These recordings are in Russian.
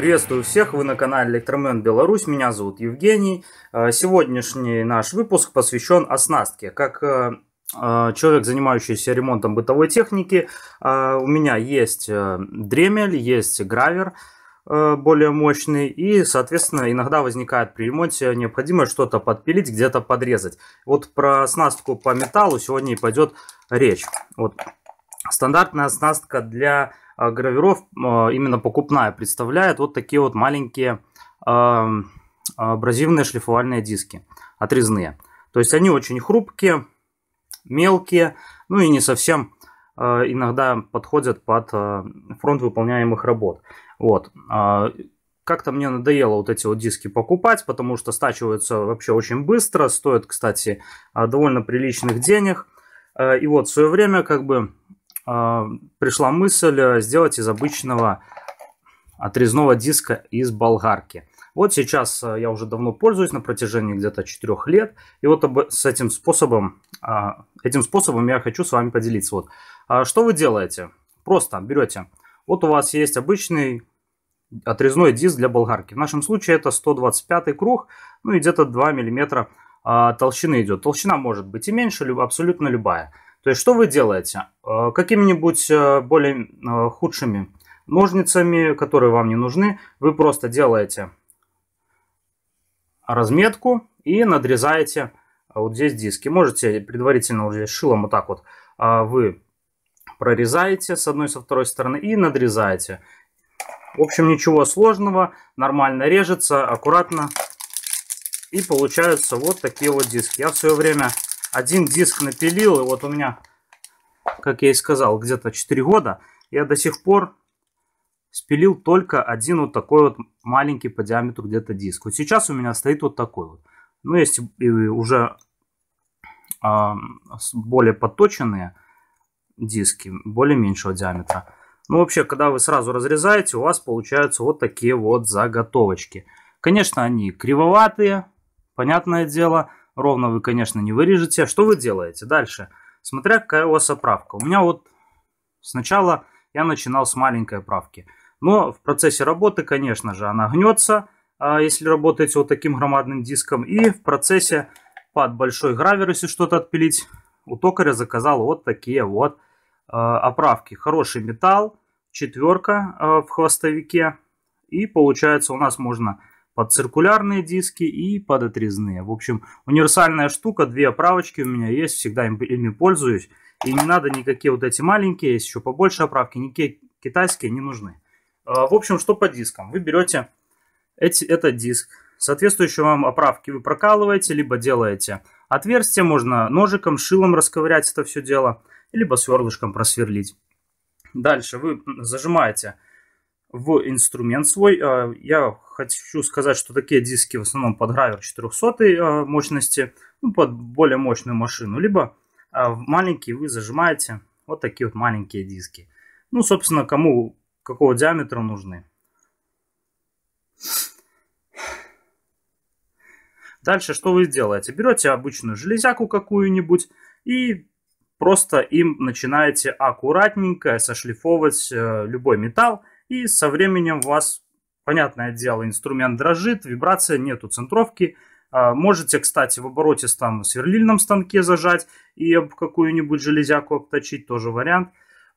Приветствую всех, вы на канале Электромен Беларусь, меня зовут Евгений. Э, сегодняшний наш выпуск посвящен оснастке. Как э, э, человек, занимающийся ремонтом бытовой техники, у меня есть дремель, есть гравер более мощный и, соответственно, иногда возникает при ремонте необходимо что-то подпилить, где-то подрезать. Вот про оснастку по металлу сегодня и пойдет речь. Вот стандартная оснастка для а, гравиров а, именно покупная представляет вот такие вот маленькие а, абразивные шлифовальные диски, отрезные. То есть они очень хрупкие, мелкие, ну и не совсем иногда подходят под фронт выполняемых работ. Вот. Как-то мне надоело вот эти вот диски покупать, потому что стачиваются вообще очень быстро, стоят, кстати, довольно приличных денег. И вот в свое время как бы а, пришла мысль э, сделать из обычного отрезного диска из болгарки. Вот сейчас э, я уже давно пользуюсь на протяжении где-то 4 лет. И вот с этим способом, а, этим способом я хочу с вами поделиться. Вот. А что вы делаете? Просто берете. Вот у вас есть обычный отрезной диск для болгарки. В нашем случае это 125 круг, ну и где-то 2 мм толщины идет. Толщина может быть и меньше, абсолютно любая. То есть что вы делаете? Э, какими-нибудь э, более э, худшими ножницами, которые вам не нужны, вы просто делаете разметку и надрезаете вот здесь диски. Можете предварительно уже шилом вот так вот вы прорезаете с одной, со второй стороны и надрезаете. В общем, ничего сложного, нормально режется, аккуратно. И получаются вот такие вот диски. Я в свое время один диск напилил, и вот у меня, как я и сказал, где-то 4 года, я до сих пор спилил только один вот такой вот маленький по диаметру где-то диск. Вот сейчас у меня стоит вот такой вот. Ну, есть уже э, более подточенные диски, более меньшего диаметра. Ну, вообще, когда вы сразу разрезаете, у вас получаются вот такие вот заготовочки. Конечно, они кривоватые, понятное дело, Ровно вы, конечно, не вырежете. Что вы делаете дальше? Смотря какая у вас оправка. У меня вот сначала я начинал с маленькой оправки. Но в процессе работы, конечно же, она гнется, а, если работаете вот таким громадным диском. И в процессе под большой гравер, если что-то отпилить, у токаря заказал вот такие вот а, оправки. Хороший металл, четверка а, в хвостовике. И получается у нас можно под циркулярные диски и под отрезные. В общем, универсальная штука, две оправочки у меня есть, всегда ими пользуюсь. И не надо никакие вот эти маленькие, есть еще побольше оправки, никакие китайские не нужны. А, в общем, что по дискам? Вы берете эти, этот диск, соответствующие вам оправки вы прокалываете, либо делаете отверстие, можно ножиком, шилом расковырять это все дело, либо сверлышком просверлить. Дальше вы зажимаете в инструмент свой. А, я Хочу сказать, что такие диски в основном под гравер 400 э, мощности, ну, под более мощную машину, либо э, маленькие вы зажимаете вот такие вот маленькие диски. Ну, собственно, кому какого диаметра нужны. Дальше что вы делаете? Берете обычную железяку какую-нибудь и просто им начинаете аккуратненько сошлифовывать э, любой металл. И со временем у вас понятное дело, инструмент дрожит, вибрация, нету центровки. А, можете, кстати, в обороте там сверлильном станке зажать и об какую-нибудь железяку обточить, тоже вариант.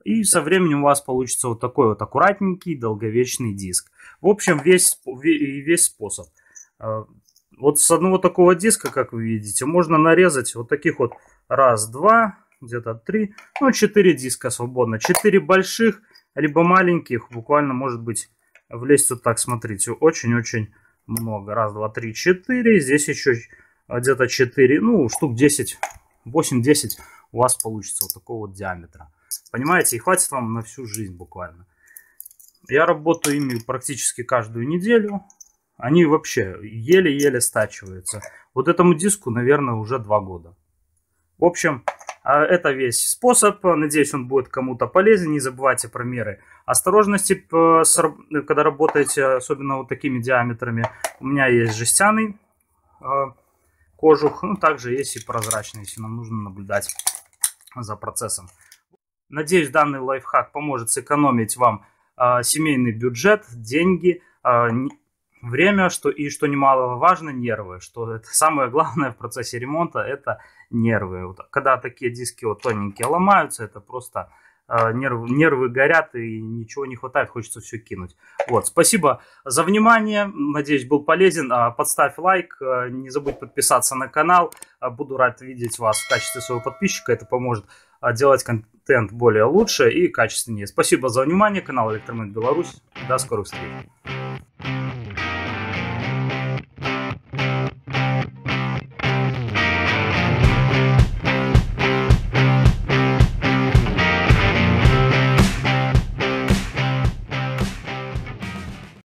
И со временем у вас получится вот такой вот аккуратненький, долговечный диск. В общем, весь, весь способ. А, вот с одного такого диска, как вы видите, можно нарезать вот таких вот раз, два, где-то три, ну, четыре диска свободно. Четыре больших, либо маленьких, буквально, может быть, влезть вот так, смотрите, очень-очень много. Раз, два, три, четыре. Здесь еще а, где-то четыре ну, штук десять восемь десять у вас получится вот такого вот диаметра. Понимаете, и хватит вам на всю жизнь буквально. Я работаю ими практически каждую неделю. Они вообще еле-еле стачиваются. Вот этому диску, наверное, уже два года. В общем, а, это весь способ. Надеюсь, он будет кому-то полезен. Не забывайте про меры осторожности, когда работаете, особенно вот такими диаметрами. У меня есть жестяный а, кожух, ну также есть и прозрачный, если нам нужно наблюдать за процессом. Надеюсь, данный лайфхак поможет сэкономить вам а, семейный бюджет, деньги, время, что и что немаловажно, нервы, что это самое главное в процессе ремонта это нервы. Вот, когда такие диски вот тоненькие ломаются, это просто э, нервы, нервы горят и ничего не хватает, хочется все кинуть. Вот, спасибо за внимание, надеюсь был полезен. А, подставь лайк, э, не забудь подписаться на канал, э, буду рад видеть вас в качестве своего подписчика, это поможет э, делать контент более лучше и качественнее. Спасибо за внимание, канал Электромед Беларусь, до скорых встреч.